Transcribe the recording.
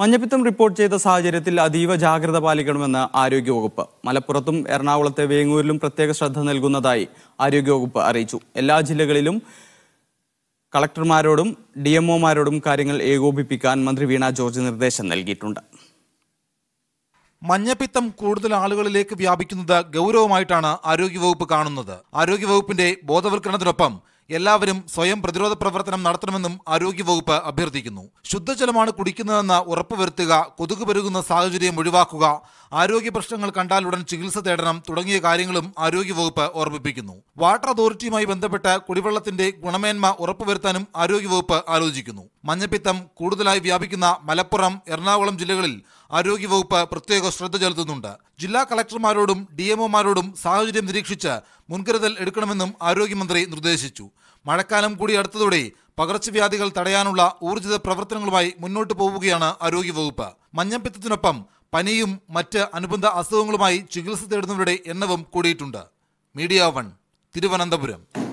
മഞ്ഞപ്പിത്തം റിപ്പോർട്ട് ചെയ്ത സാഹചര്യത്തിൽ അതീവ ജാഗ്രത പാലിക്കണമെന്ന് ആരോഗ്യവകുപ്പ് മലപ്പുറത്തും എറണാകുളത്തെ വേങ്ങൂരിലും പ്രത്യേക ശ്രദ്ധ നൽകുന്നതായി ആരോഗ്യവകുപ്പ് അറിയിച്ചു എല്ലാ ജില്ലകളിലും കളക്ടർമാരോടും ഡി എംഒമാരോടും കാര്യങ്ങൾ ഏകോപിപ്പിക്കാൻ മന്ത്രി വീണ ജോർജ് നിർദ്ദേശം നൽകിയിട്ടുണ്ട് മഞ്ഞപ്പിത്തം കൂടുതൽ ആളുകളിലേക്ക് വ്യാപിക്കുന്നത് ഗൗരവമായിട്ടാണ് ആരോഗ്യവകുപ്പ് കാണുന്നത് ആരോഗ്യവകുപ്പിന്റെ ബോധവൽക്കരണത്തിനൊപ്പം എല്ലാവരും സ്വയം പ്രതിരോധ പ്രവർത്തനം നടത്തണമെന്നും ആരോഗ്യവകുപ്പ് അഭ്യർത്ഥിക്കുന്നു ശുദ്ധജലമാണ് കുടിക്കുന്നതെന്ന് ഉറപ്പുവരുത്തുക കൊതുക് പെരുകുന്ന സാഹചര്യം ഒഴിവാക്കുക ആരോഗ്യ പ്രശ്നങ്ങൾ കണ്ടാലുടൻ ചികിത്സ തേടണം തുടങ്ങിയ കാര്യങ്ങളും ആരോഗ്യവകുപ്പ് ഓർമ്മിപ്പിക്കുന്നു വാട്ടർ അതോറിറ്റിയുമായി ബന്ധപ്പെട്ട് കുടിവെള്ളത്തിന്റെ ഗുണമേന്മ ഉറപ്പുവരുത്താനും ആരോഗ്യവകുപ്പ് ആലോചിക്കുന്നു മഞ്ഞപ്പിത്തം കൂടുതലായി വ്യാപിക്കുന്ന മലപ്പുറം എറണാകുളം ജില്ലകളിൽ ആരോഗ്യവകുപ്പ് പ്രത്യേക ശ്രദ്ധ ചെലുത്തുന്നുണ്ട് ജില്ലാ കളക്ടർമാരോടും ഡി എംഒമാരോടും സാഹചര്യം നിരീക്ഷിച്ച് മുൻകരുതൽ എടുക്കണമെന്നും ആരോഗ്യമന്ത്രി നിർദ്ദേശിച്ചു മഴക്കാലം കൂടി അടുത്തതോടെ പകർച്ചവ്യാധികൾ തടയാനുള്ള ഊർജിത പ്രവർത്തനങ്ങളുമായി മുന്നോട്ട് പോവുകയാണ് ആരോഗ്യവകുപ്പ് മഞ്ഞപ്പിത്തത്തിനൊപ്പം പനിയും മറ്റ് അനുബന്ധ അസുഖങ്ങളുമായി ചികിത്സ തേടുന്നവരുടെ എണ്ണവും കൂടിയിട്ടുണ്ട് മീഡിയ വൺ തിരുവനന്തപുരം